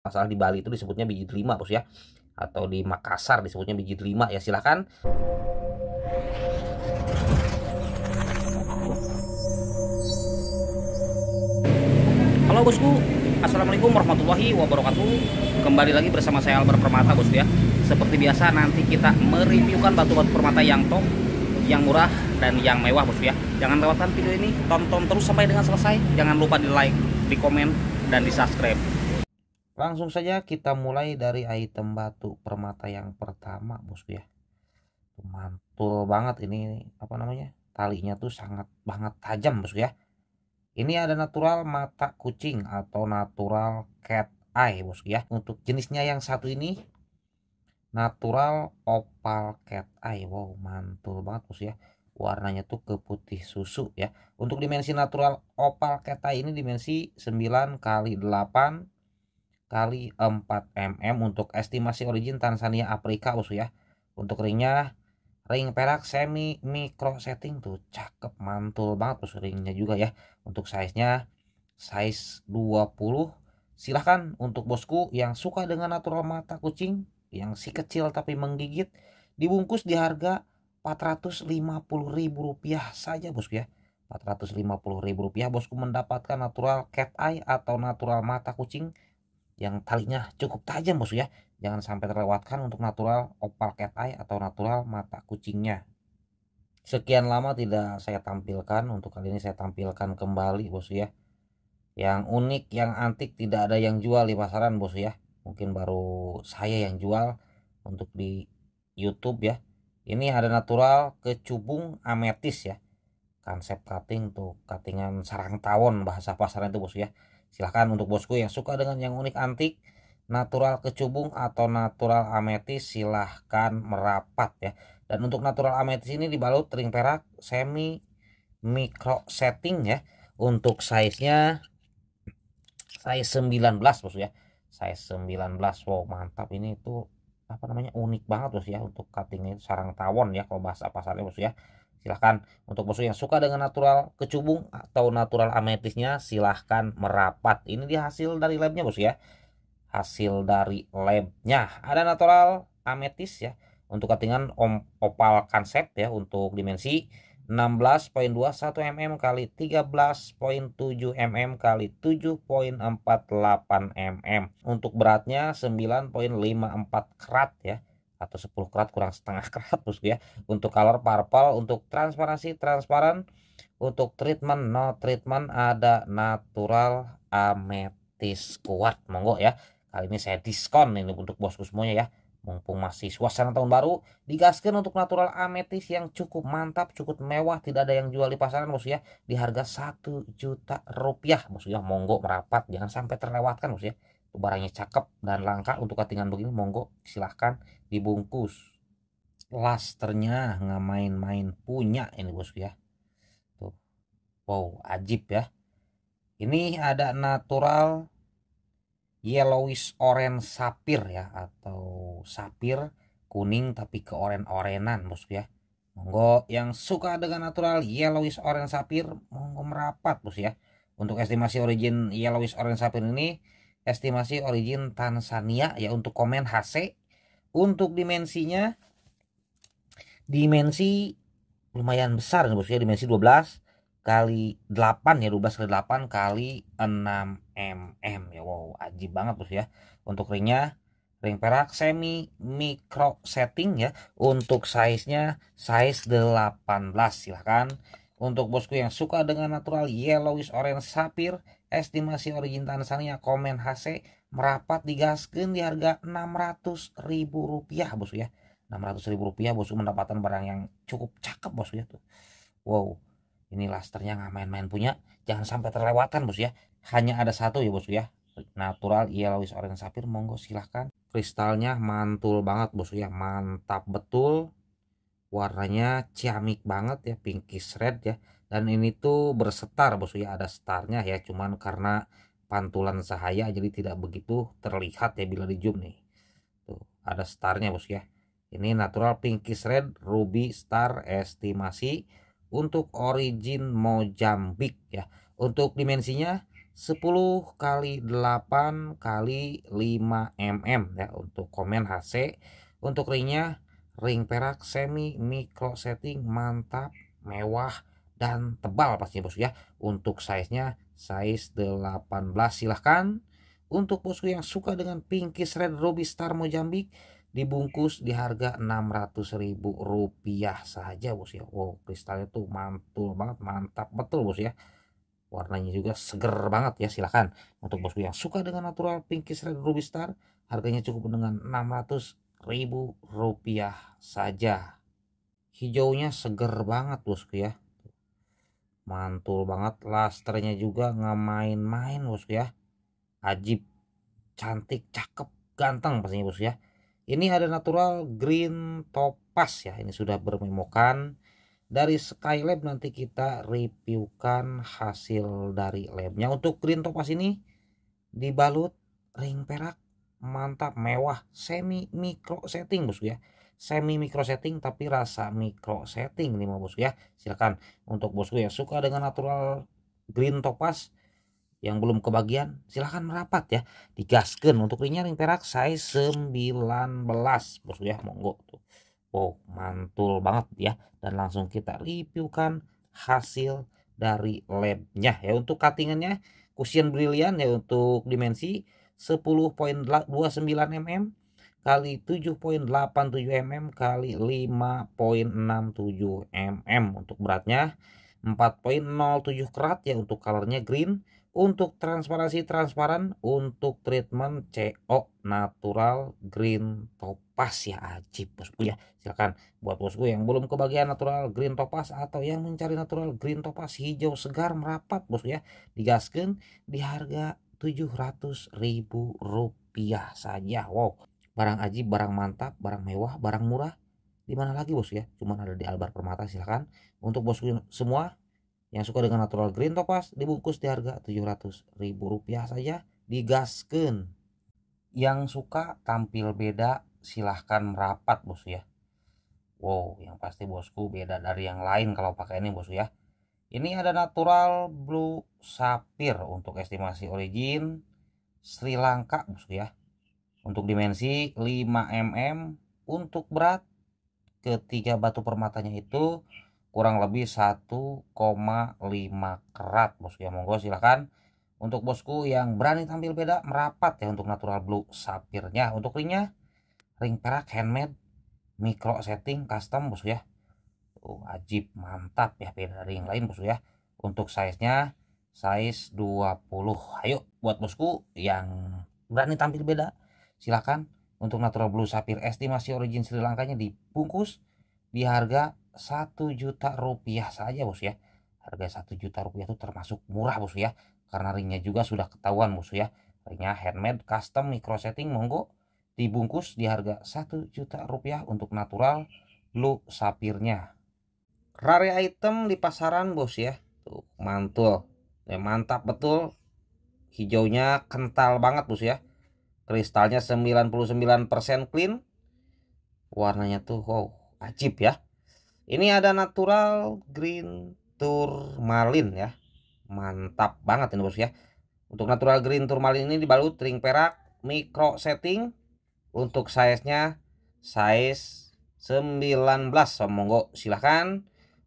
masalah di Bali itu disebutnya biji delima bos ya atau di Makassar disebutnya biji delima ya silahkan Halo bosku Assalamualaikum warahmatullahi wabarakatuh Kembali lagi bersama saya Albert Permata bosku ya Seperti biasa nanti kita mereviewkan batu-batu permata yang top Yang murah dan yang mewah bosku ya Jangan lewatkan video ini Tonton terus sampai dengan selesai Jangan lupa di like, di komen, dan di subscribe Langsung saja kita mulai dari item batu permata yang pertama bosku ya. Mantul banget ini apa namanya? Talinya tuh sangat banget tajam bosku ya. Ini ada natural mata kucing atau natural cat eye bosku ya. Untuk jenisnya yang satu ini natural opal cat eye. Wow, mantul banget bosku ya. Warnanya tuh keputih susu ya. Untuk dimensi natural opal cat eye ini dimensi 9 kali 8 kali 4 mm untuk estimasi origin Tanzania Afrika usuh ya. Untuk ringnya ring perak semi micro setting tuh cakep mantul banget usu ringnya juga ya. Untuk size-nya size 20. Silahkan untuk bosku yang suka dengan natural mata kucing yang si kecil tapi menggigit dibungkus di harga 450 ribu rupiah saja bosku ya. 450 ribu rupiah bosku mendapatkan natural cat eye atau natural mata kucing yang talinya cukup tajam bos ya jangan sampai terlewatkan untuk natural opal cat eye atau natural mata kucingnya sekian lama tidak saya tampilkan untuk kali ini saya tampilkan kembali bos ya yang unik yang antik tidak ada yang jual di pasaran bos ya mungkin baru saya yang jual untuk di YouTube ya ini ada natural kecubung ametis ya konsep cutting untuk cuttingan sarang tawon bahasa pasaran itu bos ya Silahkan untuk bosku yang suka dengan yang unik antik, natural kecubung atau natural ametis silahkan merapat ya. Dan untuk natural ametis ini dibalut ring perak semi micro setting ya. Untuk size-nya size 19 bos ya. Size 19 wow mantap ini itu apa namanya unik banget bos ya untuk cuttingnya sarang tawon ya kalau bahasa pasarnya bos ya Silahkan untuk musuh yang suka dengan natural kecubung atau natural ametisnya silahkan merapat. Ini dia hasil dari labnya bos ya. Hasil dari labnya. Ada natural ametis ya. Untuk katingan opal konsep ya untuk dimensi 16.21 mm kali 13.7 mm kali 7.48 mm. Untuk beratnya 9.54 krat ya atau 10 karat kurang setengah karat bosku ya untuk color purple untuk transparansi transparan untuk treatment no treatment ada natural ametis kuat monggo ya kali ini saya diskon ini untuk bosku semuanya ya mumpung masih suasana tahun baru digaskan untuk natural ametis yang cukup mantap cukup mewah tidak ada yang jual di pasaran bos ya di harga satu juta rupiah bos ya monggo merapat jangan sampai terlewatkan bos ya barangnya cakep dan langka untuk katingan begini monggo silahkan dibungkus lasternya nggak main-main punya ini bosku ya tuh wow ajib ya ini ada natural yellowish orange sapir ya atau sapir kuning tapi ke oren-orenan bosku ya monggo yang suka dengan natural yellowish orange sapir monggo merapat bosku ya untuk estimasi origin yellowish orange sapir ini estimasi origin Tanzania ya untuk komen HC untuk dimensinya dimensi lumayan besar nih ya, bosnya dimensi 12 kali 8 ya 12 kali 8 kali 6 mm ya wow ajib banget bos ya untuk ringnya ring perak semi micro setting ya untuk size nya size 18 silahkan untuk bosku yang suka dengan natural yellowish orange sapir, estimasi origin Tanzania komen HC merapat digaskan di harga Rp600.000 bosku ya. Rp600.000 bosku mendapatkan barang yang cukup cakep bosku ya tuh. Wow. Ini lasternya nggak main-main punya. Jangan sampai terlewatkan bosku ya. Hanya ada satu ya bosku ya. Natural yellowish orange sapir monggo silahkan. Kristalnya mantul banget bosku ya. Mantap betul warnanya ciamik banget ya pinkish red ya dan ini tuh bersetar bosku ya ada starnya ya cuman karena pantulan cahaya jadi tidak begitu terlihat ya bila di zoom nih tuh ada starnya bos ya ini natural pinkish red ruby star estimasi untuk origin Mojambik ya untuk dimensinya 10 kali 8 kali 5 mm ya untuk komen HC untuk ringnya ring perak semi micro setting mantap mewah dan tebal pastinya bosku ya untuk size nya size 18 silahkan untuk bosku yang suka dengan pinkish red ruby star mojambik dibungkus di harga rp rupiah saja bos ya wow kristalnya tuh mantul banget mantap betul bos ya warnanya juga seger banget ya silahkan untuk bosku yang suka dengan natural pinkish red ruby star harganya cukup dengan 600 ribu rupiah saja hijaunya seger banget bosku ya mantul banget lasternya juga nggak main-main bosku ya ajib cantik cakep ganteng pastinya bosku ya ini ada natural green topas ya ini sudah bermemokan dari Skylab nanti kita reviewkan hasil dari labnya untuk green topas ini dibalut ring perak mantap mewah semi micro setting bosku ya semi micro setting tapi rasa micro setting nih bosku ya silakan untuk bosku ya suka dengan natural green topaz yang belum kebagian silahkan merapat ya digaskan untuk ringnya ring perak size 19 bosku ya monggo tuh wow mantul banget ya dan langsung kita reviewkan hasil dari labnya ya untuk cuttingannya cushion brilian ya untuk dimensi 10.29 mm kali 7.87 mm kali 5.67 mm untuk beratnya 4.07 kerat ya untuk colornya green untuk transparansi transparan untuk treatment CO natural green topas ya ajib bosku ya silakan buat bosku yang belum kebagian natural green topas atau yang mencari natural green topas hijau segar merapat bosku ya digaskan di harga 700 ribu rupiah saja. Wow, barang aji, barang mantap, barang mewah, barang murah. Di mana lagi bos ya? Cuma ada di Albar Permata silahkan. Untuk bosku semua yang suka dengan natural green topas, dibungkus di harga 700 ribu rupiah saja. Digaskan. Yang suka tampil beda silahkan merapat bos ya. Wow, yang pasti bosku beda dari yang lain kalau pakai ini bosku ya. Ini ada natural blue sapphire untuk estimasi origin Sri Lanka bosku ya. Untuk dimensi 5 mm, untuk berat ketiga batu permatanya itu kurang lebih 1,5 karat bosku ya. Monggo silahkan untuk bosku yang berani tampil beda merapat ya untuk natural blue sapirnya. Untuk ringnya ring perak handmade micro setting custom bosku ya oh, ajib mantap ya beda dari yang lain bosku ya untuk size nya size 20 ayo buat bosku yang berani tampil beda silahkan untuk natural blue sapphire SD masih origin Sri Lankanya dibungkus di harga 1 juta rupiah saja bos ya harga 1 juta rupiah itu termasuk murah bos ya karena ringnya juga sudah ketahuan bos ya ringnya handmade custom micro setting monggo dibungkus di harga 1 juta rupiah untuk natural blue sapirnya rare item di pasaran bos ya tuh mantul ya, mantap betul hijaunya kental banget bos ya kristalnya 99% clean warnanya tuh wow ajib ya ini ada natural green turmalin ya mantap banget ini bos ya untuk natural green turmalin ini dibalut ring perak micro setting untuk size nya size 19 semoga silahkan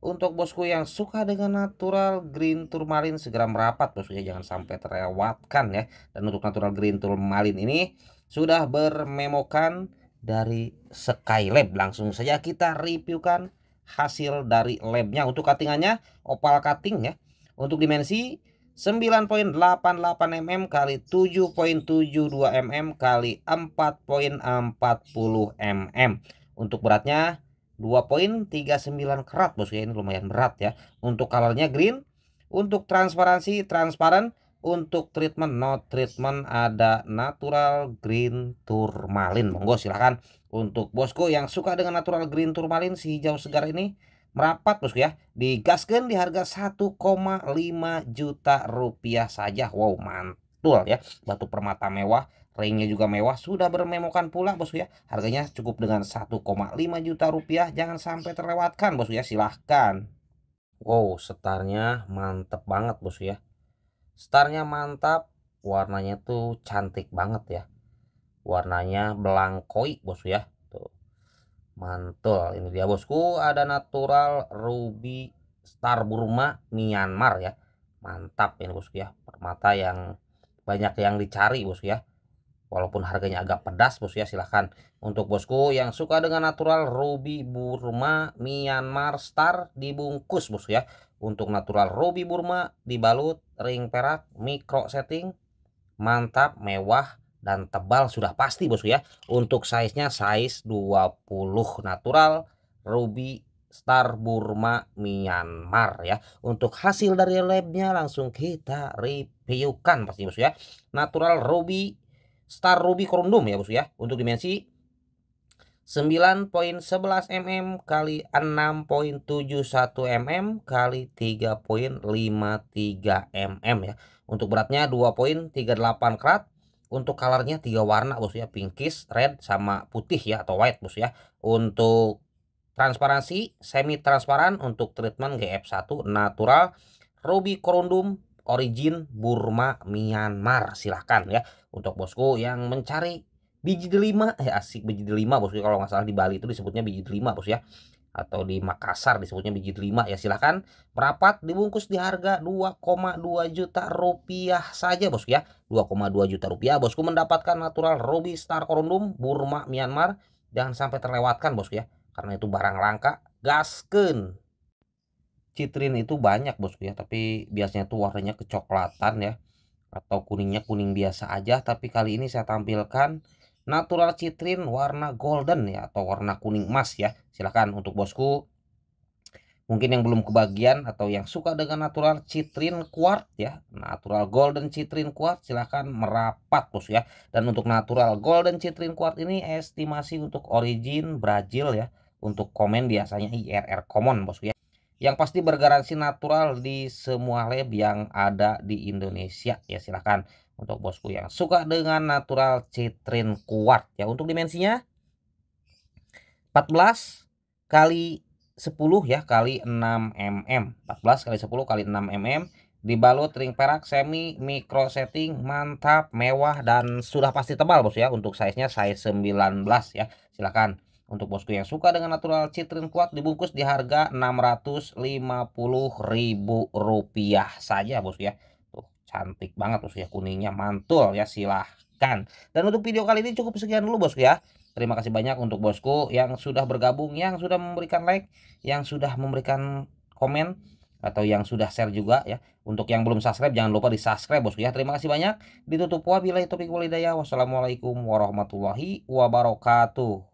untuk bosku yang suka dengan natural green turmalin segera merapat bosku ya jangan sampai terlewatkan ya. Dan untuk natural green turmalin ini sudah bermemokan dari Skylab. Langsung saja kita reviewkan hasil dari labnya untuk cuttingannya opal cutting ya. Untuk dimensi 9.88 mm kali 7.72 mm kali 4.40 mm. Untuk beratnya 2.39 kerat bosku ya ini lumayan berat ya untuk colornya green untuk transparansi transparan untuk treatment no treatment ada natural green turmalin monggo silahkan untuk bosku yang suka dengan natural green turmalin si hijau segar ini merapat bosku ya digaskan di harga 1,5 juta rupiah saja wow mantul ya batu permata mewah Ringnya juga mewah, sudah bermemokan pula bosku ya. Harganya cukup dengan 1,5 juta rupiah, jangan sampai terlewatkan bosku ya, silahkan. Wow, setarnya mantep banget bosku ya. Setarnya mantap, warnanya tuh cantik banget ya. Warnanya belangkoi bosku ya. Tuh. Mantul, ini dia bosku, ada natural ruby star Burma Myanmar ya. Mantap ini bosku ya, permata yang banyak yang dicari bosku ya Walaupun harganya agak pedas bosku ya silahkan. Untuk bosku yang suka dengan natural Ruby Burma Myanmar Star dibungkus bosku ya. Untuk natural Ruby Burma dibalut ring perak micro setting. Mantap, mewah, dan tebal sudah pasti bosku ya. Untuk size-nya size 20 natural Ruby Star Burma Myanmar ya. Untuk hasil dari labnya langsung kita reviewkan pasti bosku ya. Natural Ruby Star Ruby Corundum ya bos ya untuk dimensi 9.11 mm kali 6.71 mm kali 3.53 mm ya. Untuk beratnya 2.38 karat. Untuk kalarnya tiga warna bos ya, pinkish, red sama putih ya atau white bos ya. Untuk transparansi semi transparan untuk treatment GF1 natural ruby corundum origin Burma Myanmar silahkan ya untuk bosku yang mencari biji delima ya asik biji delima bosku kalau nggak salah di Bali itu disebutnya biji delima bos ya atau di Makassar disebutnya biji delima ya silahkan merapat dibungkus di harga 2,2 juta rupiah saja bosku ya 2,2 juta rupiah bosku mendapatkan natural ruby star corundum Burma Myanmar jangan sampai terlewatkan bosku ya karena itu barang langka gasken citrin itu banyak bosku ya tapi biasanya tuh warnanya kecoklatan ya atau kuningnya kuning biasa aja tapi kali ini saya tampilkan natural citrin warna golden ya atau warna kuning emas ya silahkan untuk bosku mungkin yang belum kebagian atau yang suka dengan natural citrin quartz ya natural golden citrin quartz silahkan merapat bos ya dan untuk natural golden citrin quartz ini estimasi untuk origin Brazil ya untuk komen biasanya IRR common bosku ya yang pasti bergaransi natural di semua lab yang ada di Indonesia ya silahkan untuk bosku yang suka dengan natural citrin kuat ya untuk dimensinya 14 kali 10 ya kali 6 mm 14 kali 10 kali 6 mm dibalut ring perak semi micro setting mantap mewah dan sudah pasti tebal bos ya untuk size nya size 19 ya silahkan untuk bosku yang suka dengan natural citrin kuat dibungkus di harga Rp650.000 saja bosku ya. Tuh, cantik banget bosku ya kuningnya mantul ya silahkan. Dan untuk video kali ini cukup sekian dulu bosku ya. Terima kasih banyak untuk bosku yang sudah bergabung, yang sudah memberikan like, yang sudah memberikan komen atau yang sudah share juga ya. Untuk yang belum subscribe jangan lupa di subscribe bosku ya. Terima kasih banyak. Ditutup wabillahi taufiq walhidayah. Wassalamualaikum warahmatullahi wabarakatuh.